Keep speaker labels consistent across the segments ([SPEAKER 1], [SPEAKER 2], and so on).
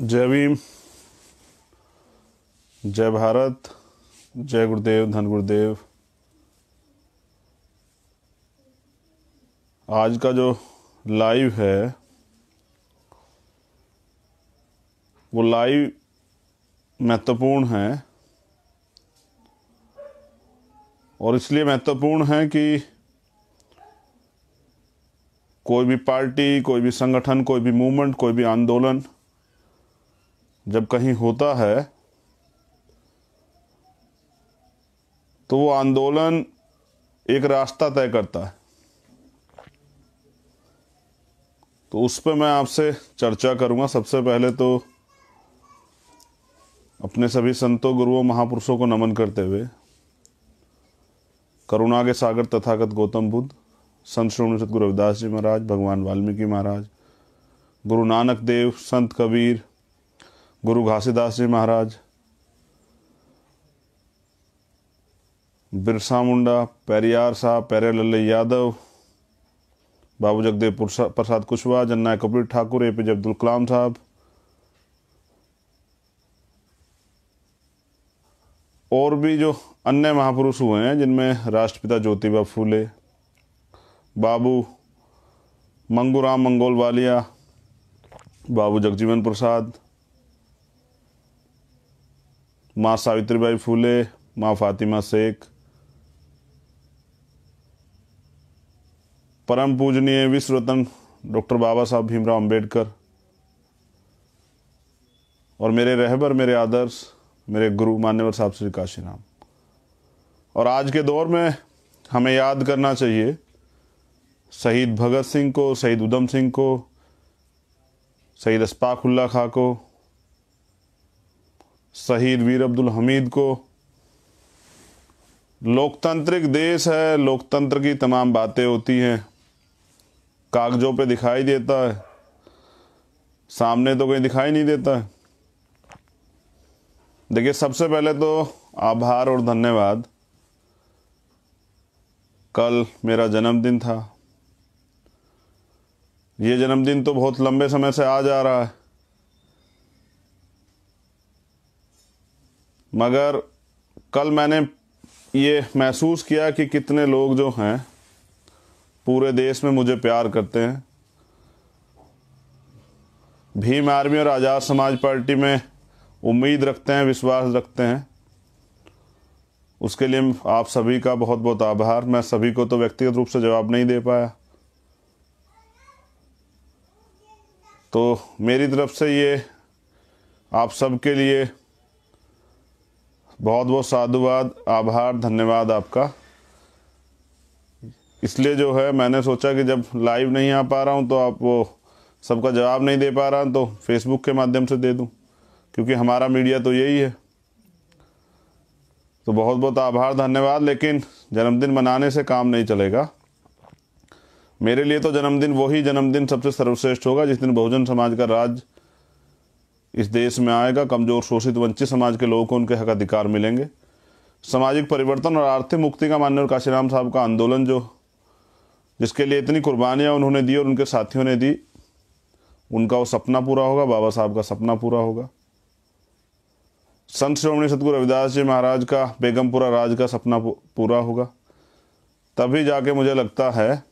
[SPEAKER 1] जय भीम जय भारत जय गुरुदेव धन गुरुदेव आज का जो लाइव है वो लाइव महत्वपूर्ण है और इसलिए महत्वपूर्ण है कि कोई भी पार्टी कोई भी संगठन कोई भी मूवमेंट कोई भी आंदोलन जब कहीं होता है तो वो आंदोलन एक रास्ता तय करता है तो उस पर मैं आपसे चर्चा करूंगा सबसे पहले तो अपने सभी संतों गुरुओं महापुरुषों को नमन करते हुए करुणा के सागर तथागत गौतम बुद्ध संत श्रोमणी गुरु रविदास जी महाराज भगवान वाल्मीकि महाराज गुरु नानक देव संत कबीर गुरु घासीदास जी महाराज बिरसा मुंडा पैरियार साहब पैरे लल्ले यादव बाबू जगदेव प्रसाद कुशवाहा जन्ना कपूर ठाकुर ए पी अब्दुल कलाम साहब और भी जो अन्य महापुरुष हुए हैं जिनमें राष्ट्रपिता ज्योतिबा फूले बाबू मंगूराम मंगोल वालिया बाबू जगजीवन प्रसाद माँ सावित्रीबाई फूले माँ फातिमा शेख परम पूजनीय विश्व रतन डॉक्टर बाबा साहब भीमराव अंबेडकर और मेरे रहबर मेरे आदर्श मेरे गुरु मान्यवर साहब श्री काशीराम और आज के दौर में हमें याद करना चाहिए शहीद भगत सिंह को शहीद उधम सिंह को शहीद अशफाक उल्ला खां को शहीद वीर अब्दुल हमीद को लोकतांत्रिक देश है लोकतंत्र की तमाम बातें होती हैं कागजों पे दिखाई देता है सामने तो कहीं दिखाई नहीं देता है देखिए सबसे पहले तो आभार और धन्यवाद कल मेरा जन्मदिन था ये जन्मदिन तो बहुत लंबे समय से आ जा रहा है मगर कल मैंने ये महसूस किया कि कितने लोग जो हैं पूरे देश में मुझे प्यार करते हैं भीम आर्मी और आज़ाद समाज पार्टी में उम्मीद रखते हैं विश्वास रखते हैं उसके लिए आप सभी का बहुत बहुत आभार मैं सभी को तो व्यक्तिगत रूप से जवाब नहीं दे पाया तो मेरी तरफ से ये आप सबके लिए बहुत बहुत साधुवाद आभार धन्यवाद आपका इसलिए जो है मैंने सोचा कि जब लाइव नहीं आ पा रहा हूँ तो आप वो सबका जवाब नहीं दे पा रहा तो फेसबुक के माध्यम से दे दूँ क्योंकि हमारा मीडिया तो यही है तो बहुत बहुत आभार धन्यवाद लेकिन जन्मदिन मनाने से काम नहीं चलेगा मेरे लिए तो जन्मदिन वही जन्मदिन सबसे सर्वश्रेष्ठ होगा जिस दिन बहुजन समाज का राज इस देश में आएगा कमजोर शोषित वंचित समाज के लोगों को उनके हक अधिकार मिलेंगे सामाजिक परिवर्तन और आर्थिक मुक्ति का मान्य और काशीराम साहब का आंदोलन जो जिसके लिए इतनी कुर्बानियाँ उन्होंने दी और उनके साथियों ने दी उनका वो सपना पूरा होगा बाबा साहब का सपना पूरा होगा संत श्रोमणी सतगुरु रविदास जी महाराज का बेगमपुरा राज का सपना पूरा होगा तभी जाके मुझे लगता है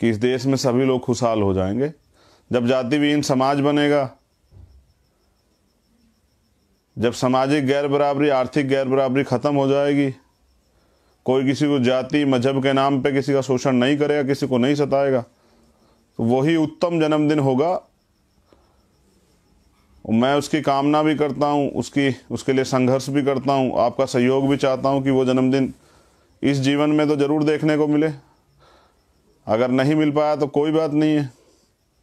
[SPEAKER 1] कि इस देश में सभी लोग खुशहाल हो जाएंगे जब जाति विहीन समाज बनेगा जब सामाजिक गैर बराबरी आर्थिक गैर बराबरी ख़त्म हो जाएगी कोई किसी को जाति मजहब के नाम पे किसी का शोषण नहीं करेगा किसी को नहीं सताएगा तो वही उत्तम जन्मदिन होगा मैं उसकी कामना भी करता हूँ उसकी उसके लिए संघर्ष भी करता हूँ आपका सहयोग भी चाहता हूँ कि वो जन्मदिन इस जीवन में तो ज़रूर देखने को मिले अगर नहीं मिल पाया तो कोई बात नहीं है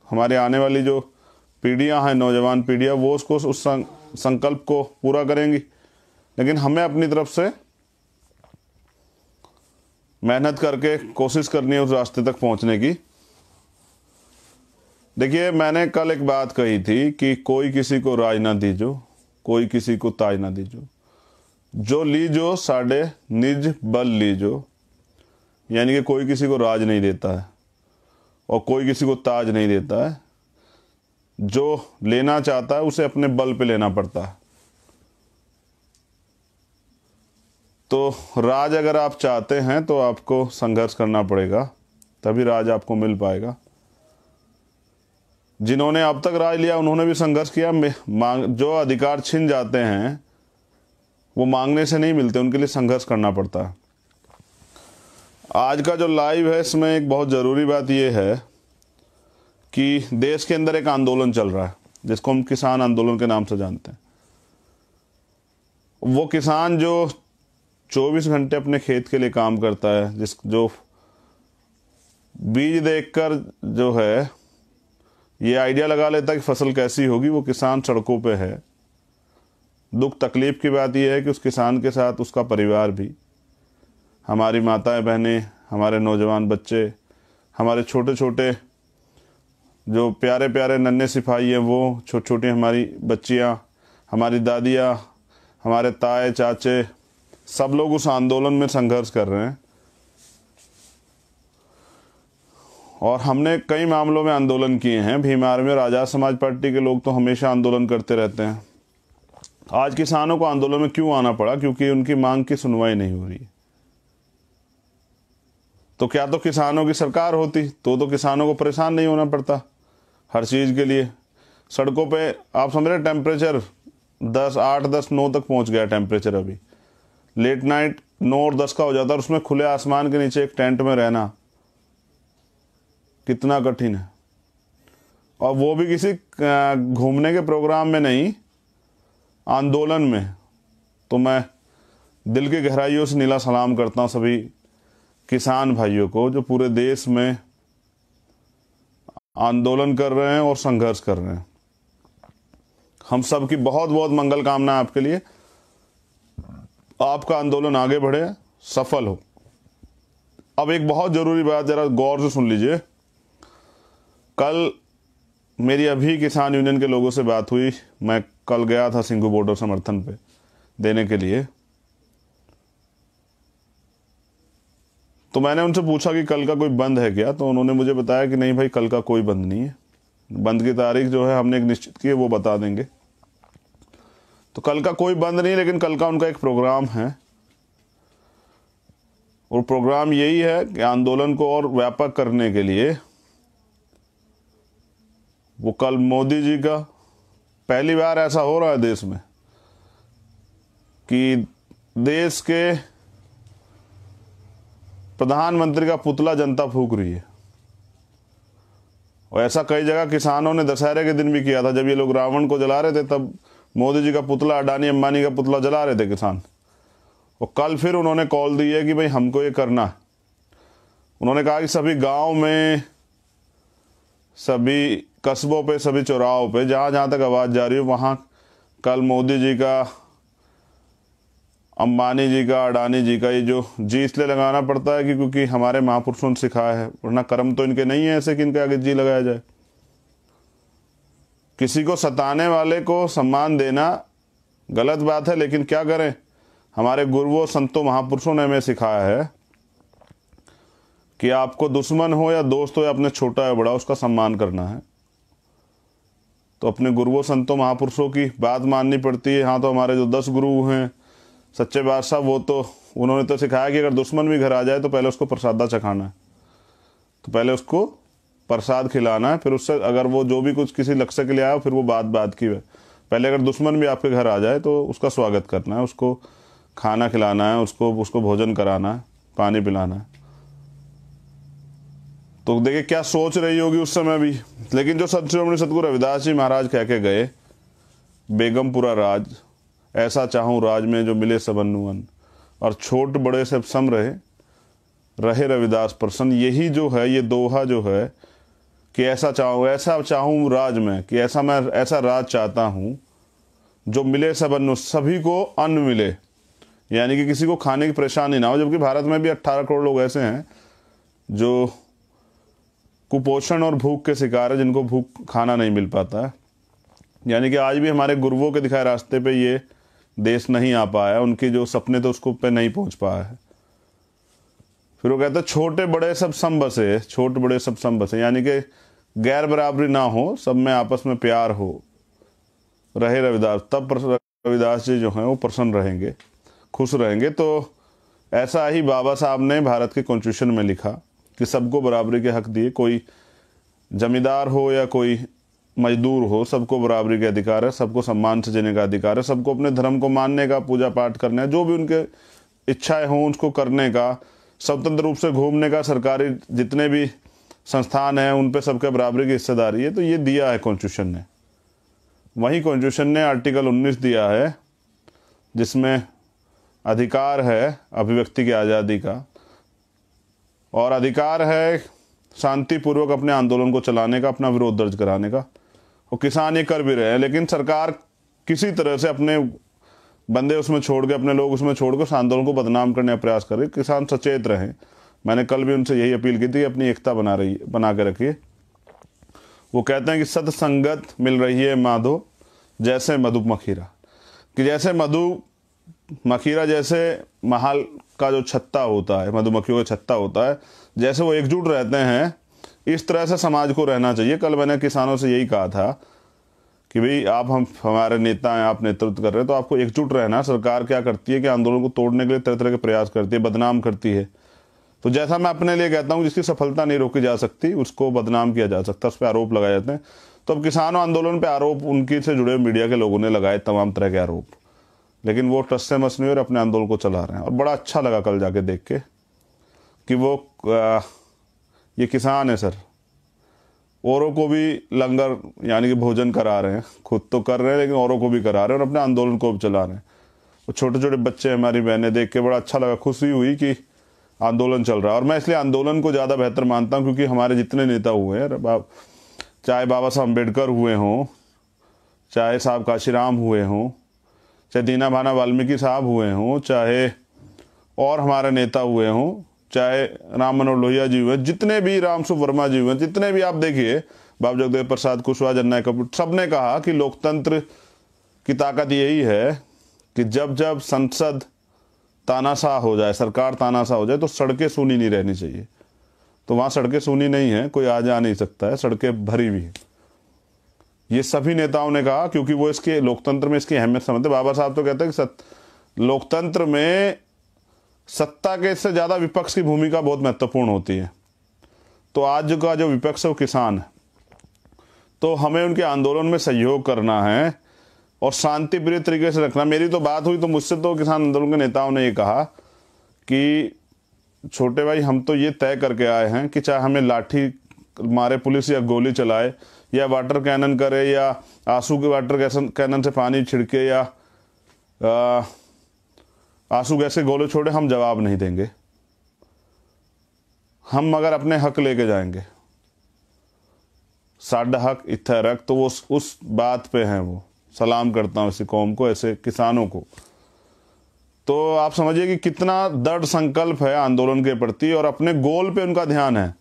[SPEAKER 1] हमारे आने वाली जो पीढ़ियां हैं नौजवान पीढ़ियां वो उसको उस संकल्प को पूरा करेंगी लेकिन हमें अपनी तरफ से मेहनत करके कोशिश करनी है उस रास्ते तक पहुंचने की देखिए मैंने कल एक बात कही थी कि कोई किसी को राज ना दीजो कोई किसी को ताज ना दीजो जो लीजो साढ़े निज बल लीजो यानी कि कोई किसी को राज नहीं देता है और कोई किसी को ताज नहीं देता है जो लेना चाहता है उसे अपने बल पे लेना पड़ता है तो राज अगर आप चाहते हैं तो आपको संघर्ष करना पड़ेगा तभी राज आपको मिल पाएगा जिन्होंने अब तक राज लिया उन्होंने भी संघर्ष किया मांग जो अधिकार छिन जाते हैं वो मांगने से नहीं मिलते उनके लिए संघर्ष करना पड़ता है आज का जो लाइव है इसमें एक बहुत ज़रूरी बात यह है कि देश के अंदर एक आंदोलन चल रहा है जिसको हम किसान आंदोलन के नाम से जानते हैं वो किसान जो 24 घंटे अपने खेत के लिए काम करता है जिस जो बीज देखकर जो है ये आइडिया लगा लेता है कि फसल कैसी होगी वो किसान सड़कों पे है दुख तकलीफ़ की बात यह है कि उस किसान के साथ उसका परिवार भी हमारी माताएं बहनें हमारे नौजवान बच्चे हमारे छोटे छोटे जो प्यारे प्यारे नन्हे सिपाही हैं वो छोटी छोटी हमारी बच्चियाँ हमारी दादियाँ हमारे ताए चाचे सब लोग उस आंदोलन में संघर्ष कर रहे हैं और हमने कई मामलों में आंदोलन किए हैं भीम आर्मी और आज़ाद समाज पार्टी के लोग तो हमेशा आंदोलन करते रहते हैं आज किसानों को आंदोलन में क्यों आना पड़ा क्योंकि उनकी मांग की सुनवाई नहीं हो रही तो क्या तो किसानों की सरकार होती तो तो किसानों को परेशान नहीं होना पड़ता हर चीज़ के लिए सड़कों पे आप समझ रहे टेम्परेचर दस आठ दस नौ तक पहुंच गया टेम्परेचर अभी लेट नाइट नौ और दस का हो जाता है और उसमें खुले आसमान के नीचे एक टेंट में रहना कितना कठिन है और वो भी किसी घूमने के प्रोग्राम में नहीं आंदोलन में तो मैं दिल की गहराइयों से नीला सलाम करता हूँ सभी किसान भाइयों को जो पूरे देश में आंदोलन कर रहे हैं और संघर्ष कर रहे हैं हम सब की बहुत बहुत मंगल कामना आपके लिए आपका आंदोलन आगे बढ़े सफल हो अब एक बहुत जरूरी बात जरा गौर से सुन लीजिए कल मेरी अभी किसान यूनियन के लोगों से बात हुई मैं कल गया था सिंगू बॉर्डर समर्थन पे देने के लिए तो मैंने उनसे पूछा कि कल का कोई बंद है क्या तो उन्होंने मुझे बताया कि नहीं भाई कल का कोई बंद नहीं है बंद की तारीख जो है हमने एक निश्चित की है वो बता देंगे तो कल का कोई बंद नहीं लेकिन कल का उनका एक प्रोग्राम है और प्रोग्राम यही है कि आंदोलन को और व्यापक करने के लिए वो कल मोदी जी का पहली बार ऐसा हो रहा है देश में कि देश के प्रधानमंत्री का पुतला जनता फूक रही है और ऐसा कई जगह किसानों ने दशहरे के दिन भी किया था जब ये लोग रावण को जला रहे थे तब मोदी जी का पुतला अडानी अम्बानी का पुतला जला रहे थे किसान और कल फिर उन्होंने कॉल दी है कि भाई हमको ये करना है उन्होंने कहा कि सभी गांव में सभी कस्बों पे सभी चौराहों पे जहाँ जहाँ तक आवाज़ जा रही है वहाँ कल मोदी जी का अम्बानी जी का अडानी जी का ये जो जी इसलिए लगाना पड़ता है कि क्योंकि हमारे महापुरुषों ने सिखाया है वरना कर्म तो इनके नहीं है ऐसे कि इनके आगे जी लगाया जाए किसी को सताने वाले को सम्मान देना गलत बात है लेकिन क्या करें हमारे गुरुओं संतों महापुरुषों ने हमें सिखाया है कि आपको दुश्मन हो या दोस्त हो या अपने छोटा या बड़ा उसका सम्मान करना है तो अपने गुरुओं संतों महापुरुषों की बात माननी पड़ती है हाँ तो हमारे जो दस गुरु हैं सच्चे बादशाह वो तो उन्होंने तो सिखाया कि अगर दुश्मन भी घर आ जाए तो पहले उसको प्रसादा चखाना है तो पहले उसको प्रसाद खिलाना है फिर उससे अगर वो जो भी कुछ किसी लक्ष्य के लिए आया फिर वो बात बात की है पहले अगर दुश्मन भी आपके घर आ जाए तो उसका स्वागत करना है उसको खाना खिलाना है उसको उसको भोजन कराना है पानी पिलाना है तो देखिए क्या सोच रही होगी उस समय भी लेकिन जो सत सतगुरु रविदास जी महाराज कह के गए बेगमपुरा राज ऐसा चाहूँ राज में जो मिले सब अनुअन और छोट बड़े सब सम रहे रहे रविदास प्रसन्न यही जो है ये दोहा जो है कि ऐसा चाहूँ ऐसा चाहूँ राज में कि ऐसा मैं ऐसा राज चाहता हूँ जो मिले सब सभी को अन्न मिले यानी कि किसी को खाने की परेशानी ना हो जबकि भारत में भी 18 करोड़ लोग ऐसे हैं जो कुपोषण और भूख के शिकार है जिनको भूख खाना नहीं मिल पाता है यानी कि आज भी हमारे गुरुओं के दिखाए रास्ते पे ये देश नहीं आ पाया उनके जो सपने थे उसको पे नहीं पहुंच पाया है फिर वो कहता छोटे बड़े सब सम बसे छोटे बड़े सब सम बसे यानी कि गैर बराबरी ना हो सब में आपस में प्यार हो रहे रविदास तब रविदास जी जो हैं वो प्रसन्न रहेंगे खुश रहेंगे तो ऐसा ही बाबा साहब ने भारत के कॉन्स्टिट्यूशन में लिखा कि सबको बराबरी के हक दिए कोई जमींदार हो या कोई मजदूर हो सबको बराबरी का अधिकार है सबको सम्मान से जीने का अधिकार है सबको अपने धर्म को मानने का पूजा पाठ करने का जो भी उनके इच्छाएं हों उसको करने का स्वतंत्र रूप से घूमने का सरकारी जितने भी संस्थान हैं उन पर सबके बराबरी की हिस्सेदारी है तो ये दिया है कॉन्स्टिट्यूशन ने वहीं कॉन्स्टिट्यूशन ने आर्टिकल 19 दिया है जिसमें अधिकार है अभिव्यक्ति की आज़ादी का और अधिकार है शांतिपूर्वक अपने आंदोलन को चलाने का अपना विरोध दर्ज कराने का वो किसान ये कर भी रहे हैं लेकिन सरकार किसी तरह से अपने बंदे उसमें छोड़ के अपने लोग उसमें छोड़ के उस आंदोलन को बदनाम करने का प्रयास रहे किसान सचेत रहें मैंने कल भी उनसे यही अपील की थी अपनी एकता बना रही बना के रखिए वो कहते हैं कि सत्संगत मिल रही है माधो जैसे मधु मखीरा कि जैसे मधु मखीरा जैसे महाल का जो छत्ता होता है मधुमक्खियों का छत्ता होता है जैसे वो एकजुट रहते हैं इस तरह से समाज को रहना चाहिए कल मैंने किसानों से यही कहा था कि भाई आप हम हमारे नेता हैं आप नेतृत्व कर रहे हैं तो आपको एकजुट रहना सरकार क्या करती है कि आंदोलन को तोड़ने के लिए तरह तरह के प्रयास करती है बदनाम करती है तो जैसा मैं अपने लिए कहता हूँ जिसकी सफलता नहीं रोकी जा सकती उसको बदनाम किया जा सकता है उस पर आरोप लगाए जाते हैं तो अब किसान आंदोलन पर आरोप उनकी से जुड़े मीडिया के लोगों ने लगाए तमाम तरह के आरोप लेकिन वो ट्रस्ट से मस नहीं और अपने आंदोलन को चला रहे हैं और बड़ा अच्छा लगा कल जाके देख के कि वो आ, ये किसान है सर औरों को भी लंगर यानी कि भोजन करा रहे हैं खुद तो कर रहे हैं लेकिन औरों को भी करा रहे हैं और अपने आंदोलन को भी चला रहे हैं वो छोटे छोटे बच्चे हमारी बहनें देख के बड़ा अच्छा लगा खुशी हुई कि आंदोलन चल रहा है और मैं इसलिए आंदोलन को ज़्यादा बेहतर मानता हूँ क्योंकि हमारे जितने नेता हुए हैं बाब चाहे बाबा साहब अम्बेडकर हुए हों चाहे साहब काशीराम हुए हों चाहे दीना भाना वाल्मीकि साहब हुए हों चाहे और हमारे नेता हुए हों चाहे राम मनोहर लोहिया जी हुए जितने भी राम वर्मा जी हुए जितने भी आप देखिए बाबू जगदेव प्रसाद कुशवाहा जन्ना कपूर सब ने कहा कि लोकतंत्र की ताकत यही है कि जब जब संसद तानाशाह हो जाए सरकार तानाशाह हो जाए तो सड़कें सूनी नहीं रहनी चाहिए तो वहाँ सड़कें सूनी नहीं है कोई आ जा नहीं सकता है सड़कें भरी हुई हैं ये सभी नेताओं ने कहा क्योंकि वो इसके लोकतंत्र में इसकी अहमियत समझते बाबा साहब तो कहते हैं कि लोकतंत्र में सत्ता के इससे ज़्यादा विपक्ष की भूमिका बहुत महत्वपूर्ण होती है तो आज का जो विपक्ष है वो किसान है तो हमें उनके आंदोलन में सहयोग करना है और शांति प्रिय तरीके से रखना मेरी तो बात हुई तो मुझसे तो किसान आंदोलन के नेताओं ने ये कहा कि छोटे भाई हम तो ये तय करके आए हैं कि चाहे हमें लाठी मारे पुलिस या गोली चलाए या वाटर कैनन करे या आंसू के वाटर कैसन कैनन से पानी छिड़के या आ, आंसू कैसे गोले छोड़े हम जवाब नहीं देंगे हम मगर अपने हक लेके जाएंगे साडा हक इत्था रख तो वो उस, उस बात पे हैं वो सलाम करता हूँ इसी कौम को ऐसे किसानों को तो आप समझिए कि कितना दृढ़ संकल्प है आंदोलन के प्रति और अपने गोल पे उनका ध्यान है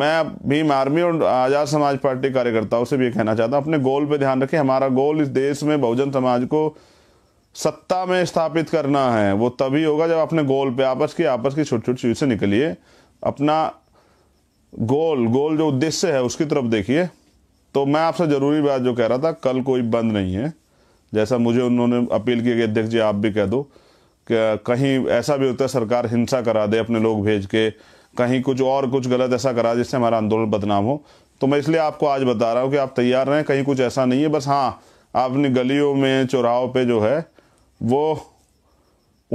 [SPEAKER 1] मैं भीम आर्मी और आज़ाद समाज पार्टी कार्यकर्ताओं से भी कहना चाहता हूँ अपने गोल पे ध्यान रखें हमारा गोल इस देश में बहुजन समाज को सत्ता में स्थापित करना है वो तभी होगा जब अपने गोल पे आपस की आपस की छोटी छोटी चीज से निकलिए अपना गोल गोल जो उद्देश्य है उसकी तरफ देखिए तो मैं आपसे जरूरी बात जो कह रहा था कल कोई बंद नहीं है जैसा मुझे उन्होंने अपील की अध्यक्ष जी आप भी कह दो कि कहीं ऐसा भी होता है सरकार हिंसा करा दे अपने लोग भेज के कहीं कुछ और कुछ गलत ऐसा करा जिससे हमारा आंदोलन बदनाम हो तो मैं इसलिए आपको आज बता रहा हूँ कि आप तैयार रहें कहीं कुछ ऐसा नहीं है बस हाँ आप अपनी गलियों में चौराहों पे जो है वो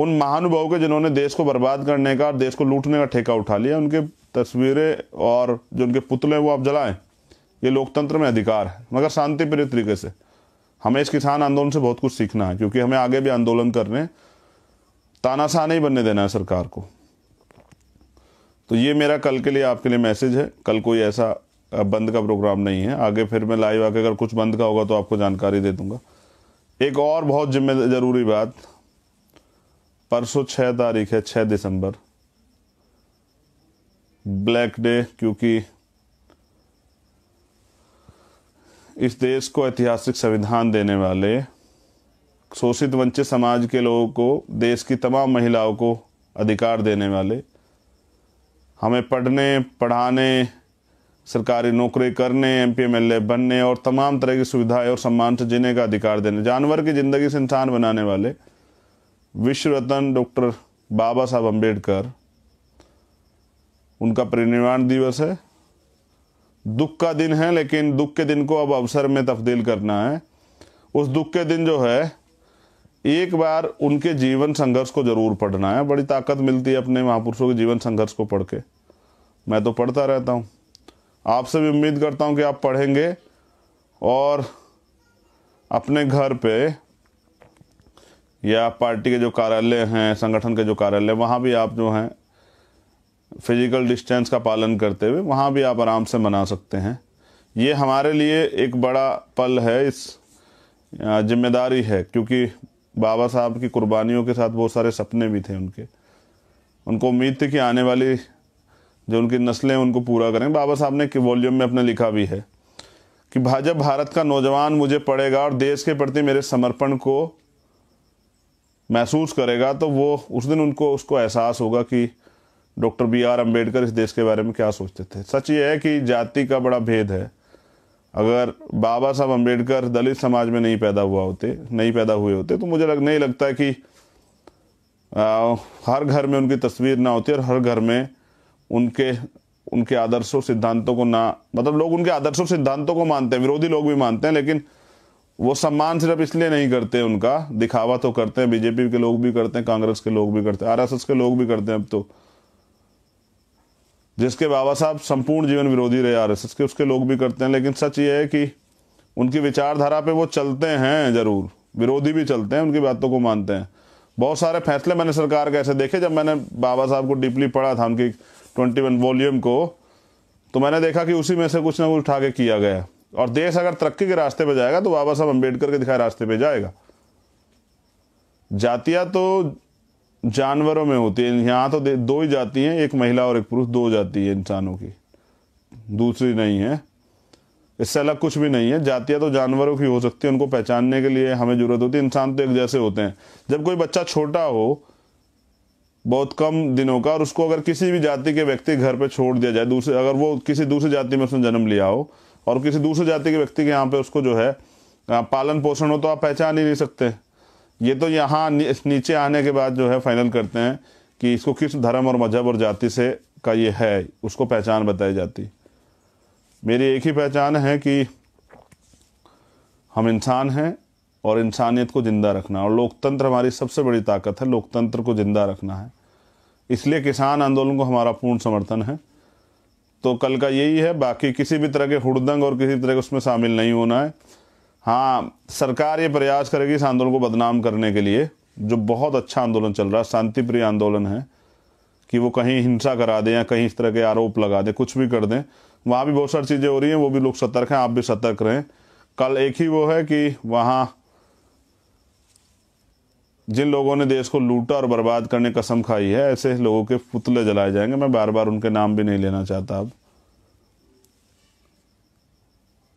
[SPEAKER 1] उन महानुभाव के जिन्होंने देश को बर्बाद करने का और देश को लूटने का ठेका उठा लिया उनके तस्वीरें और जो उनके पुतले हैं वो आप जलाएं ये लोकतंत्र में अधिकार है मगर शांति प्रिय तरीके से हमें इस किसान आंदोलन से बहुत कुछ सीखना है क्योंकि हमें आगे भी आंदोलन करने तानाशाह नहीं बनने देना है सरकार को तो ये मेरा कल के लिए आपके लिए मैसेज है कल कोई ऐसा बंद का प्रोग्राम नहीं है आगे फिर मैं लाइव आके अगर कुछ बंद का होगा तो आपको जानकारी दे दूंगा एक और बहुत जिम्मे ज़रूरी बात परसों छः तारीख है छः दिसंबर ब्लैक डे क्योंकि इस देश को ऐतिहासिक संविधान देने वाले शोषित वंचित समाज के लोगों को देश की तमाम महिलाओं को अधिकार देने वाले हमें पढ़ने पढ़ाने सरकारी नौकरी करने एम पी बनने और तमाम तरह की सुविधाएं और सम्मान से जीने का अधिकार देने जानवर की ज़िंदगी से इंसान बनाने वाले विश्व रतन डॉक्टर बाबा साहब अम्बेडकर उनका परिनिर्वाण दिवस है दुख का दिन है लेकिन दुख के दिन को अब अवसर में तब्दील करना है उस दुख के दिन जो है एक बार उनके जीवन संघर्ष को जरूर पढ़ना है बड़ी ताकत मिलती है अपने महापुरुषों के जीवन संघर्ष को पढ़ के मैं तो पढ़ता रहता हूँ आपसे भी उम्मीद करता हूँ कि आप पढ़ेंगे और अपने घर पे या पार्टी के जो कार्यालय हैं संगठन के जो कार्यालय वहाँ भी आप जो हैं फिजिकल डिस्टेंस का पालन करते हुए वहाँ भी आप आराम से मना सकते हैं ये हमारे लिए एक बड़ा पल है इस जिम्मेदारी है क्योंकि बाबा साहब की कुर्बानियों के साथ बहुत सारे सपने भी थे उनके उनको उम्मीद थी कि आने वाली जो उनकी नस्लें उनको पूरा करें बाबा साहब ने वॉल्यूम में अपने लिखा भी है कि भाजपा भारत का नौजवान मुझे पढ़ेगा और देश के प्रति मेरे समर्पण को महसूस करेगा तो वो उस दिन उनको उसको एहसास होगा कि डॉक्टर बी आर अम्बेडकर इस देश के बारे में क्या सोचते थे सच ये है कि जाति का बड़ा भेद है अगर बाबा साहब अम्बेडकर दलित समाज में नहीं पैदा हुआ होते नहीं पैदा हुए होते तो मुझे लग नहीं लगता कि आ, हर घर में उनकी तस्वीर ना होती और हर घर में उनके उनके आदर्शों सिद्धांतों को ना मतलब लोग उनके आदर्शों सिद्धांतों को मानते हैं विरोधी लोग भी मानते हैं लेकिन वो सम्मान सिर्फ इसलिए नहीं करते उनका दिखावा तो करते हैं बीजेपी के लोग भी करते हैं कांग्रेस के लोग भी करते हैं आरएसएस के लोग भी करते हैं अब तो जिसके बाबा साहब संपूर्ण जीवन विरोधी रहे आरएसएस के उसके लोग भी करते हैं लेकिन सच ये है कि उनकी विचारधारा पे वो चलते हैं जरूर विरोधी भी चलते हैं उनकी बातों को मानते हैं बहुत सारे फैसले मैंने सरकार के ऐसे देखे जब मैंने बाबा साहब को डीपली पढ़ा था उनकी ट्वेंटी वन वॉल्यूम को तो मैंने देखा कि उसी में से कुछ ना कुछ उठा के किया गया और देश अगर तरक्की के रास्ते पर जाएगा तो बाबा साहब अम्बेडकर के दिखाए रास्ते पर जाएगा जातियाँ तो जानवरों में होती है यहाँ तो दो ही जाती हैं एक महिला और एक पुरुष दो जाती है इंसानों की दूसरी नहीं है इससे अलग कुछ भी नहीं है जातियाँ तो जानवरों की हो सकती है उनको पहचानने के लिए हमें ज़रूरत होती है इंसान तो एक जैसे होते हैं जब कोई बच्चा छोटा हो बहुत कम दिनों का और उसको अगर किसी भी जाति के व्यक्ति घर पे छोड़ दिया जाए दूसरे अगर वो किसी दूसरे जाति में उसने जन्म लिया हो और किसी दूसरे जाति के व्यक्ति के यहाँ पे उसको जो है पालन पोषण हो तो आप पहचान ही नहीं सकते ये तो यहाँ नीचे आने के बाद जो है फाइनल करते हैं कि इसको किस धर्म और मजहब और जाति से का ये है उसको पहचान बताई जाती मेरी एक ही पहचान है कि हम इंसान हैं और इंसानियत को ज़िंदा रखना और लोकतंत्र हमारी सबसे बड़ी ताकत है लोकतंत्र को ज़िंदा रखना है इसलिए किसान आंदोलन को हमारा पूर्ण समर्थन है तो कल का यही है बाकी किसी भी तरह के हुड़दंग और किसी तरह के उसमें शामिल नहीं होना है हाँ सरकार ये प्रयास करेगी इस आंदोलन को बदनाम करने के लिए जो बहुत अच्छा आंदोलन चल रहा है शांतिप्रिय आंदोलन है कि वो कहीं हिंसा करा दें या कहीं इस तरह के आरोप लगा दें कुछ भी कर दें वहाँ भी बहुत सारी चीज़ें हो रही हैं वो भी लोग सतर्क हैं आप भी सतर्क रहें कल एक ही वो है कि वहाँ जिन लोगों ने देश को लूटा और बर्बाद करने कसम खाई है ऐसे लोगों के पुतले जलाए जाएंगे मैं बार बार उनके नाम भी नहीं लेना चाहता अब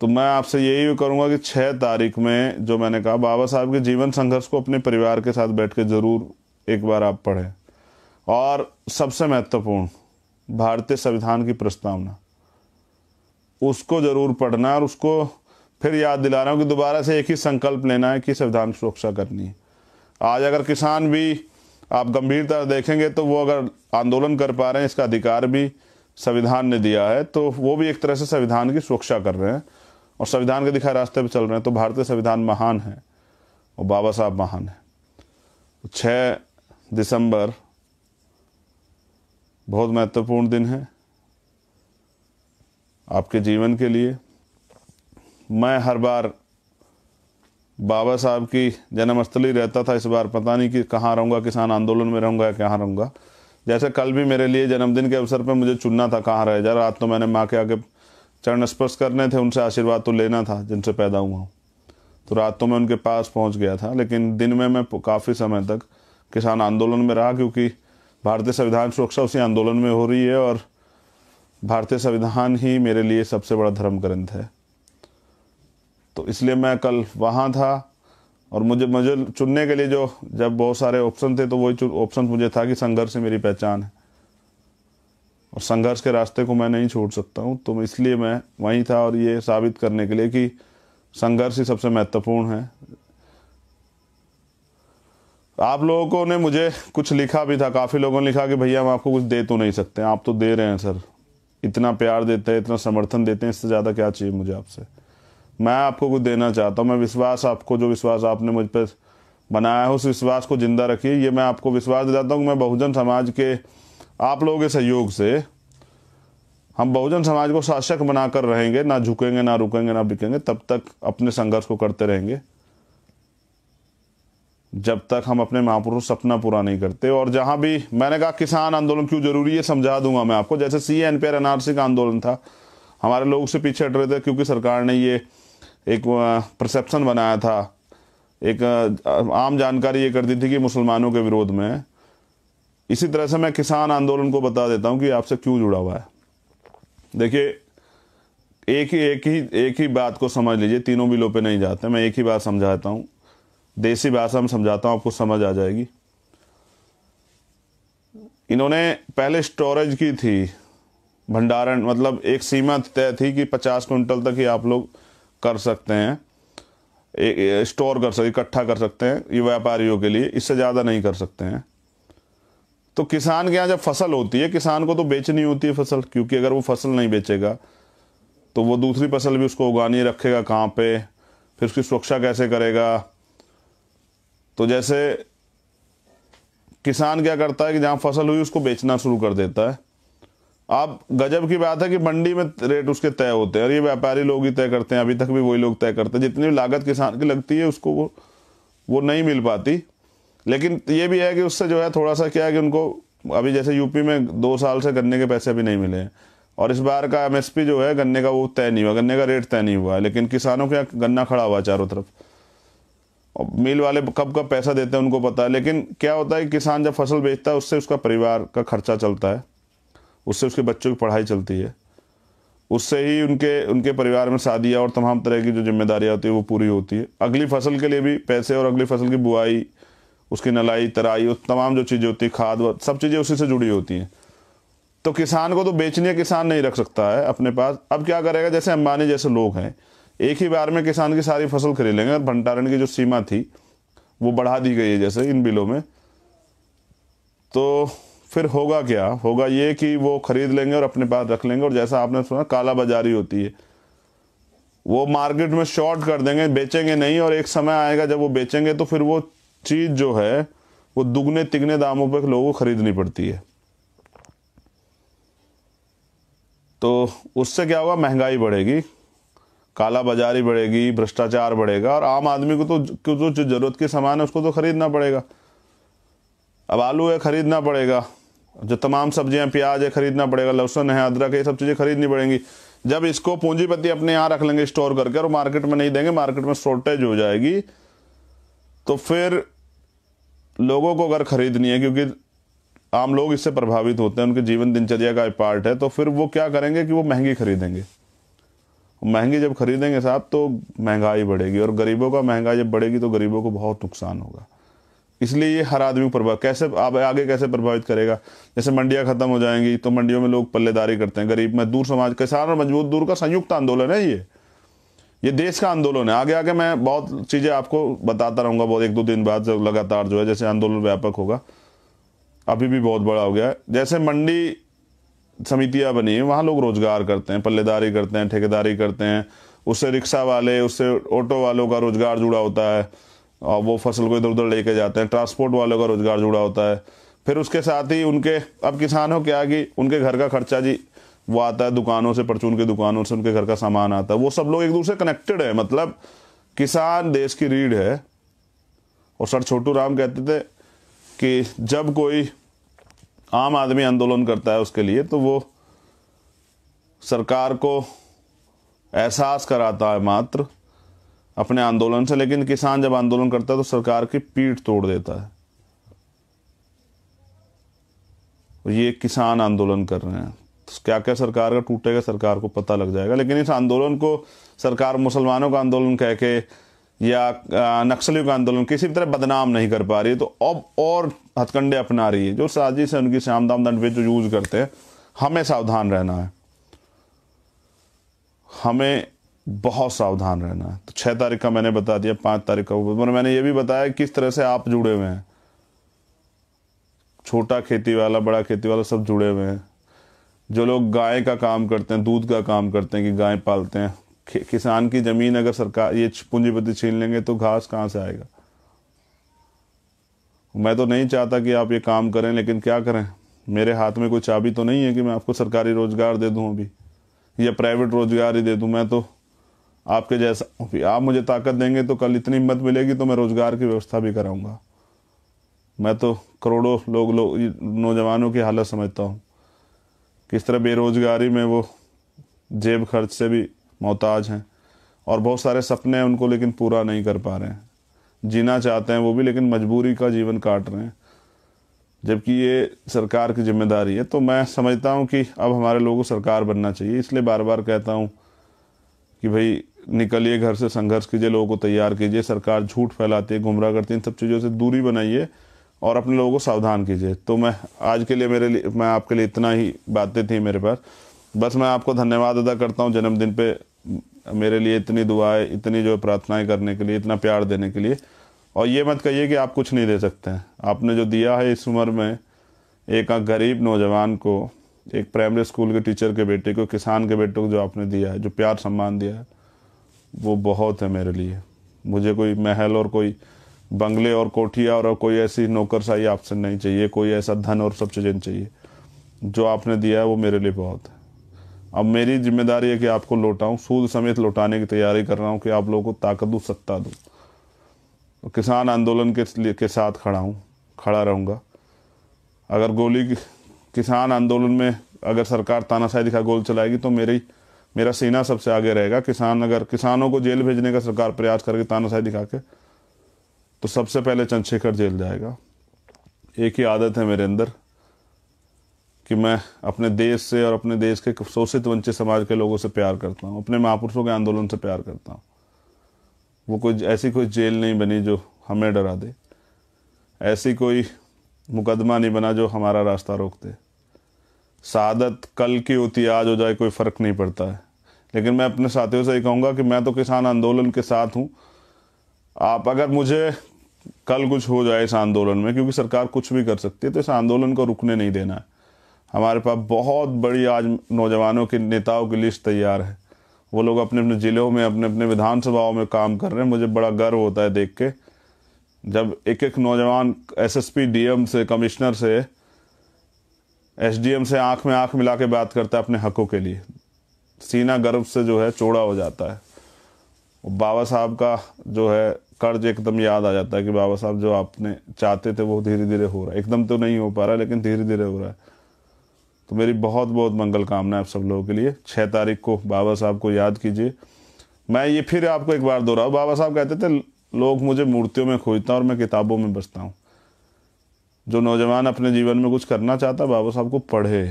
[SPEAKER 1] तो मैं आपसे यही भी कि छह तारीख में जो मैंने कहा बाबा साहब के जीवन संघर्ष को अपने परिवार के साथ बैठ के ज़रूर एक बार आप पढ़ें और सबसे महत्वपूर्ण भारतीय संविधान की प्रस्तावना उसको ज़रूर पढ़ना और उसको फिर याद दिला रहा हूं कि दोबारा से एक ही संकल्प लेना है कि संविधान सुरक्षा करनी है आज अगर किसान भी आप गंभीरता देखेंगे तो वो अगर आंदोलन कर पा रहे हैं इसका अधिकार भी संविधान ने दिया है तो वो भी एक तरह से संविधान की सुरक्षा कर रहे हैं और संविधान के दिखाए रास्ते पर चल रहे हैं तो भारतीय संविधान महान है और बाबा साहब महान है तो छः दिसंबर बहुत महत्वपूर्ण दिन है आपके जीवन के लिए मैं हर बार बाबा साहब की जन्मस्थली रहता था इस बार पता नहीं कि कहाँ रहूँगा किसान आंदोलन में रहूँगा या कहाँ रहूँगा जैसे कल भी मेरे लिए जन्मदिन के अवसर पर मुझे चुनना था कहाँ रह जा रात तो मैंने माँ के आगे चरण स्पर्श करने थे उनसे आशीर्वाद तो लेना था जिनसे पैदा हुआ हूँ तो रात तो मैं उनके पास पहुँच गया था लेकिन दिन में मैं काफ़ी समय तक किसान आंदोलन में रहा क्योंकि भारतीय संविधान सुरक्षा उसी आंदोलन में हो रही है और भारतीय संविधान ही मेरे लिए सबसे बड़ा धर्म ग्रंथ है तो इसलिए मैं कल वहाँ था और मुझे मुझे चुनने के लिए जो जब बहुत सारे ऑप्शन थे तो वही ऑप्शन मुझे था कि संघर्ष मेरी पहचान है और संघर्ष के रास्ते को मैं नहीं छोड़ सकता हूँ तो इसलिए मैं वहीं था और ये साबित करने के लिए कि संघर्ष ही सबसे महत्वपूर्ण है आप लोगों ने मुझे कुछ लिखा भी था काफ़ी लोगों ने लिखा कि भैया हम आपको कुछ दे तो नहीं सकते आप तो दे रहे हैं सर इतना प्यार देते हैं इतना समर्थन देते हैं इससे ज़्यादा क्या चाहिए मुझे आपसे मैं आपको कुछ देना चाहता हूँ मैं विश्वास आपको जो विश्वास आपने मुझ पर बनाया है उस विश्वास को जिंदा रखिए ये मैं आपको विश्वास दिलाता हूँ मैं बहुजन समाज के आप लोगों के सहयोग से हम बहुजन समाज को शासक बनाकर रहेंगे ना झुकेंगे ना रुकेंगे ना बिकेंगे तब तक अपने संघर्ष को करते रहेंगे जब तक हम अपने महापुरुष सपना पूरा नहीं करते और जहां भी मैंने कहा किसान आंदोलन क्यों जरूरी है समझा दूंगा मैं आपको जैसे सी एन पी एनआरसी का आंदोलन था हमारे लोग उससे पीछे हट रहे थे क्योंकि सरकार ने ये एक परसेप्शन बनाया था एक आम जानकारी ये कर दी थी कि मुसलमानों के विरोध में इसी तरह से मैं किसान आंदोलन को बता देता हूँ कि आपसे क्यों जुड़ा हुआ है देखिए एक ही एक ही एक ही बात को समझ लीजिए तीनों बिलों पे नहीं जाते मैं एक ही बात समझाता हूँ देसी भाषा में समझाता हूँ आपको समझ आ जाएगी इन्होंने पहले स्टोरेज की थी भंडारण मतलब एक सीमा तय थी कि पचास क्विंटल तक ही आप लोग कर सकते हैं स्टोर कर सकते इकट्ठा कर सकते हैं ये व्यापारियों के लिए इससे ज़्यादा नहीं कर सकते हैं तो किसान के यहाँ जब फसल होती है किसान को तो बेचनी होती है फसल क्योंकि अगर वो फसल नहीं बेचेगा तो वो दूसरी फसल भी उसको उगानी रखेगा कहाँ पे फिर उसकी सुरक्षा कैसे करेगा तो जैसे किसान क्या करता है कि जहाँ फसल हुई उसको बेचना शुरू कर देता है आप गजब की बात है कि मंडी में रेट उसके तय होते हैं और ये व्यापारी लोग ही तय करते हैं अभी तक भी वही लोग तय करते हैं जितनी भी लागत किसान की लगती है उसको वो वो नहीं मिल पाती लेकिन ये भी है कि उससे जो है थोड़ा सा क्या है कि उनको अभी जैसे यूपी में दो साल से गन्ने के पैसे अभी नहीं मिले हैं और इस बार का एम जो है गन्ने का वो तय नहीं हुआ गन्ने का रेट तय नहीं हुआ है लेकिन किसानों के यहाँ गन्ना खड़ा हुआ चारों तरफ और मिल वाले कब कब पैसा देते हैं उनको पता है लेकिन क्या होता है कि किसान जब फसल बेचता है उससे उसका परिवार का खर्चा चलता है उससे उसके बच्चों की पढ़ाई चलती है उससे ही उनके उनके परिवार में शादियाँ और तमाम तरह की जो जिम्मेदारियाँ होती है वो पूरी होती है अगली फसल के लिए भी पैसे और अगली फसल की बुआई उसकी नलाई तराई उस तमाम जो चीज़ें होती है खाद सब चीज़ें उसी से जुड़ी होती हैं तो किसान को तो बेचने किसान नहीं रख सकता है अपने पास अब क्या करेगा जैसे अंबानी जैसे लोग हैं एक ही बार में किसान की सारी फसल खरीद लेंगे और भंडारण की जो सीमा थी वो बढ़ा दी गई है जैसे इन बिलों में तो फिर होगा क्या होगा ये कि वो खरीद लेंगे और अपने पास रख लेंगे और जैसा आपने सुना काला बाजारी होती है वो मार्केट में शॉर्ट कर देंगे बेचेंगे नहीं और एक समय आएगा जब वो बेचेंगे तो फिर वो चीज़ जो है वो दुगने तिगने दामों पर लोगों को खरीदनी पड़ती है तो उससे क्या होगा महंगाई बढ़ेगी काला बाजारी बढ़ेगी भ्रष्टाचार बढ़ेगा और आम आदमी को तो जो जरूरत के सामान है उसको तो खरीदना पड़ेगा अब आलू है ख़रीदना पड़ेगा जो तमाम सब्जियां प्याज है ख़रीदना पड़ेगा लहसुन है अदरक है ये सब चीज़ें खरीदनी पड़ेंगी जब इसको पूंजीपति अपने यहाँ रख लेंगे स्टोर करके और मार्केट में नहीं देंगे मार्केट में शॉर्टेज हो जाएगी तो फिर लोगों को अगर खरीदनी है क्योंकि आम लोग इससे प्रभावित होते हैं उनके जीवन दिनचर्या का पार्ट है तो फिर वो क्या करेंगे कि वो महंगी खरीदेंगे महंगी जब खरीदेंगे साहब तो महंगाई बढ़ेगी और गरीबों का महंगाई जब बढ़ेगी तो गरीबों को बहुत नुकसान होगा इसलिए ये हर आदमी को प्रभाव कैसे आप आगे कैसे प्रभावित करेगा जैसे मंडियां खत्म हो जाएंगी तो मंडियों में लोग पल्लेदारी करते हैं गरीब मजदूर समाज किसान और मजबूत दूर का संयुक्त आंदोलन है ये ये देश का आंदोलन है आगे आगे मैं बहुत चीज़ें आपको बताता रहूंगा बहुत एक दो दिन बाद जब लगातार जो है जैसे आंदोलन व्यापक होगा अभी भी बहुत बड़ा हो गया है जैसे मंडी समितियां बनी है वहां लोग रोजगार करते हैं पल्लेदारी करते हैं ठेकेदारी करते हैं उससे रिक्शा वाले उससे ऑटो वालों का रोजगार जुड़ा होता है और वो फसल को इधर उधर लेके जाते हैं ट्रांसपोर्ट वालों का रोजगार जुड़ा होता है फिर उसके साथ ही उनके अब किसान हो क्या कि उनके घर का खर्चा जी वो आता है दुकानों से परचून की दुकानों से उनके घर का सामान आता है वो सब लोग एक दूसरे कनेक्टेड है मतलब किसान देश की रीढ़ है और सर छोटू राम कहते थे कि जब कोई आम आदमी आंदोलन करता है उसके लिए तो वो सरकार को एहसास कराता है मात्र अपने आंदोलन से लेकिन किसान जब आंदोलन करता है तो सरकार की पीठ तोड़ देता है ये किसान आंदोलन कर रहे हैं तो क्या क्या सरकार का टूटेगा सरकार को पता लग जाएगा लेकिन इस आंदोलन को सरकार मुसलमानों का आंदोलन कह के या नक्सलियों का आंदोलन किसी भी तरह बदनाम नहीं कर पा रही है तो अब और हथकंडे अपना रही है जो साजिश है उनकी दाम दंड जो यूज करते हैं हमें सावधान रहना है हमें बहुत सावधान रहना है तो छः तारीख का मैंने बता दिया पाँच तारीख का और मैंने ये भी बताया किस तरह से आप जुड़े हुए हैं छोटा खेती वाला बड़ा खेती वाला सब जुड़े हुए हैं जो लोग गाय का काम करते हैं दूध का काम करते हैं कि गाय पालते हैं किसान की ज़मीन अगर सरकार ये पूंजीपति छीन लेंगे तो घास कहाँ से आएगा मैं तो नहीं चाहता कि आप ये काम करें लेकिन क्या करें मेरे हाथ में कोई चाबी तो नहीं है कि मैं आपको सरकारी रोज़गार दे दूँ अभी या प्राइवेट रोज़गार ही दे दूँ मैं तो आपके जैसा आप मुझे ताकत देंगे तो कल इतनी हिम्मत मिलेगी तो मैं रोज़गार की व्यवस्था भी कराऊंगा मैं तो करोड़ों लोग लोग नौजवानों की हालत समझता हूँ किस तरह बेरोज़गारी में वो जेब खर्च से भी मोहताज हैं और बहुत सारे सपने हैं उनको लेकिन पूरा नहीं कर पा रहे हैं जीना चाहते हैं वो भी लेकिन मजबूरी का जीवन काट रहे हैं जबकि ये सरकार की जिम्मेदारी है तो मैं समझता हूँ कि अब हमारे लोगों को सरकार बनना चाहिए इसलिए बार बार कहता हूँ कि भाई निकलिए घर से संघर्ष कीजिए लोगों को तैयार कीजिए सरकार झूठ फैलाती है गुमराह करती है इन सब चीज़ों से दूरी बनाइए और अपने लोगों को सावधान कीजिए तो मैं आज के लिए मेरे लिए मैं आपके लिए इतना ही बातें थी मेरे पास बस मैं आपको धन्यवाद अदा करता हूँ जन्मदिन पे मेरे लिए इतनी दुआएं इतनी जो प्रार्थनाएं करने के लिए इतना प्यार देने के लिए और ये मत कहिए कि आप कुछ नहीं दे सकते हैं आपने जो दिया है इस उम्र में एक गरीब नौजवान को एक प्राइमरी स्कूल के टीचर के बेटे को किसान के बेटे को जो आपने दिया है जो प्यार सम्मान दिया है वो बहुत है मेरे लिए मुझे कोई महल और कोई बंगले और कोठिया और कोई ऐसी नौकरशाही आपसे नहीं चाहिए कोई ऐसा धन और सब चीज़ें चाहिए जो आपने दिया है वो मेरे लिए बहुत है अब मेरी जिम्मेदारी है कि आपको लौटाऊँ सूद समेत लौटाने की तैयारी कर रहा हूँ कि आप लोगों को ताकत दूँ सत्ता दूँ किसान आंदोलन के के साथ खड़ा हूँ खड़ा रहूँगा अगर गोली किसान आंदोलन में अगर सरकार तानाशाही दिखा गोल चलाएगी तो मेरी मेरा सीना सबसे आगे रहेगा किसान अगर किसानों को जेल भेजने का सरकार प्रयास करके तानाशाही दिखा के तो सबसे पहले चंद्रशेखर जेल जाएगा एक ही आदत है मेरे अंदर कि मैं अपने देश से और अपने देश के शोषित वंचित समाज के लोगों से प्यार करता हूँ अपने महापुरुषों के आंदोलन से प्यार करता हूँ वो कोई ऐसी कोई जेल नहीं बनी जो हमें डरा दे ऐसी कोई मुकदमा नहीं बना जो हमारा रास्ता रोक दे सादत कल की होती आज हो जाए कोई फ़र्क नहीं पड़ता है लेकिन मैं अपने साथियों से ये कहूँगा कि मैं तो किसान आंदोलन के साथ हूँ आप अगर मुझे कल कुछ हो जाए इस आंदोलन में क्योंकि सरकार कुछ भी कर सकती है तो इस आंदोलन को रुकने नहीं देना है हमारे पास बहुत बड़ी आज नौजवानों के नेताओं की लिस्ट तैयार है वो लोग अपने अपने ज़िलों में अपने अपने विधानसभाओं में काम कर रहे हैं मुझे बड़ा गर्व होता है देख के जब एक एक नौजवान एसएसपी डीएम से कमिश्नर से एसडीएम से आंख में आंख मिला के बात करता है अपने हकों के लिए सीना गर्व से जो है चौड़ा हो जाता है बाबा साहब का जो है कर्ज एकदम याद आ जाता है कि बाबा साहब जो आपने चाहते थे वो धीरे धीरे हो रहा है एकदम तो नहीं हो पा रहा लेकिन धीरे धीरे हो रहा है तो मेरी बहुत बहुत मंगल कामना है आप सब लोगों के लिए छः तारीख को बाबा साहब को याद कीजिए मैं ये फिर आपको एक बार दोहरा बाबा साहब कहते थे लोग मुझे मूर्तियों में खोजता हूँ और मैं किताबों में बसता हूँ जो नौजवान अपने जीवन में कुछ करना चाहता बाबा साहब को पढ़े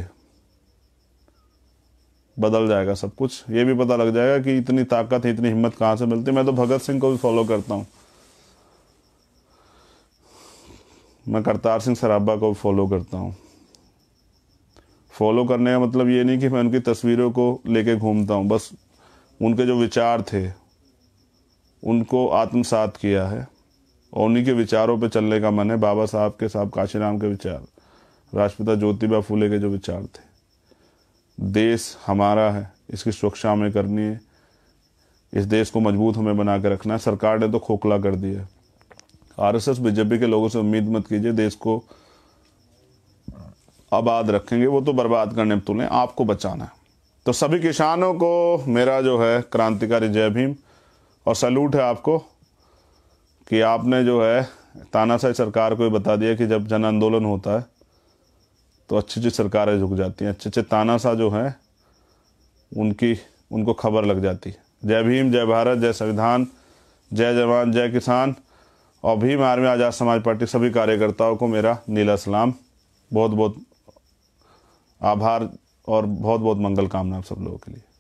[SPEAKER 1] बदल जाएगा सब कुछ ये भी पता लग जाएगा कि इतनी ताकत है इतनी हिम्मत कहाँ से मिलती है मैं तो भगत सिंह को भी फॉलो करता हूँ मैं करतार सिंह सराबा को भी फॉलो करता हूँ फॉलो करने का मतलब ये नहीं कि मैं उनकी तस्वीरों को लेके घूमता हूँ बस उनके जो विचार थे उनको आत्मसात किया है और उन्हीं के विचारों पर चलने का मन है बाबा साहब के साहब काशीराम के विचार राष्ट्रपिता ज्योतिबा फूले के जो विचार थे देश हमारा है इसकी सुरक्षा हमें करनी है इस देश को मजबूत हमें बना के रखना है सरकार ने तो खोखला कर दिया आर एस बीजेपी के लोगों से उम्मीद मत कीजिए देश को आबाद रखेंगे वो तो बर्बाद करने में तुलें आपको बचाना है तो सभी किसानों को मेरा जो है क्रांतिकारी जय भीम और सैल्यूट है आपको कि आपने जो है तानाशाही सरकार को ये बता दिया कि जब जन आंदोलन होता है तो अच्छी अच्छी सरकारें झुक जाती हैं अच्छे अच्छे तानाशाह जो हैं उनकी उनको खबर लग जाती है जय भीम जय भारत जय संविधान जय जवान जय किसान और भीम आर्मी आज़ाद समाज पार्टी सभी कार्यकर्ताओं को मेरा नीला सलाम बहुत बहुत आभार और बहुत बहुत मंगल कामना आप सब लोगों के लिए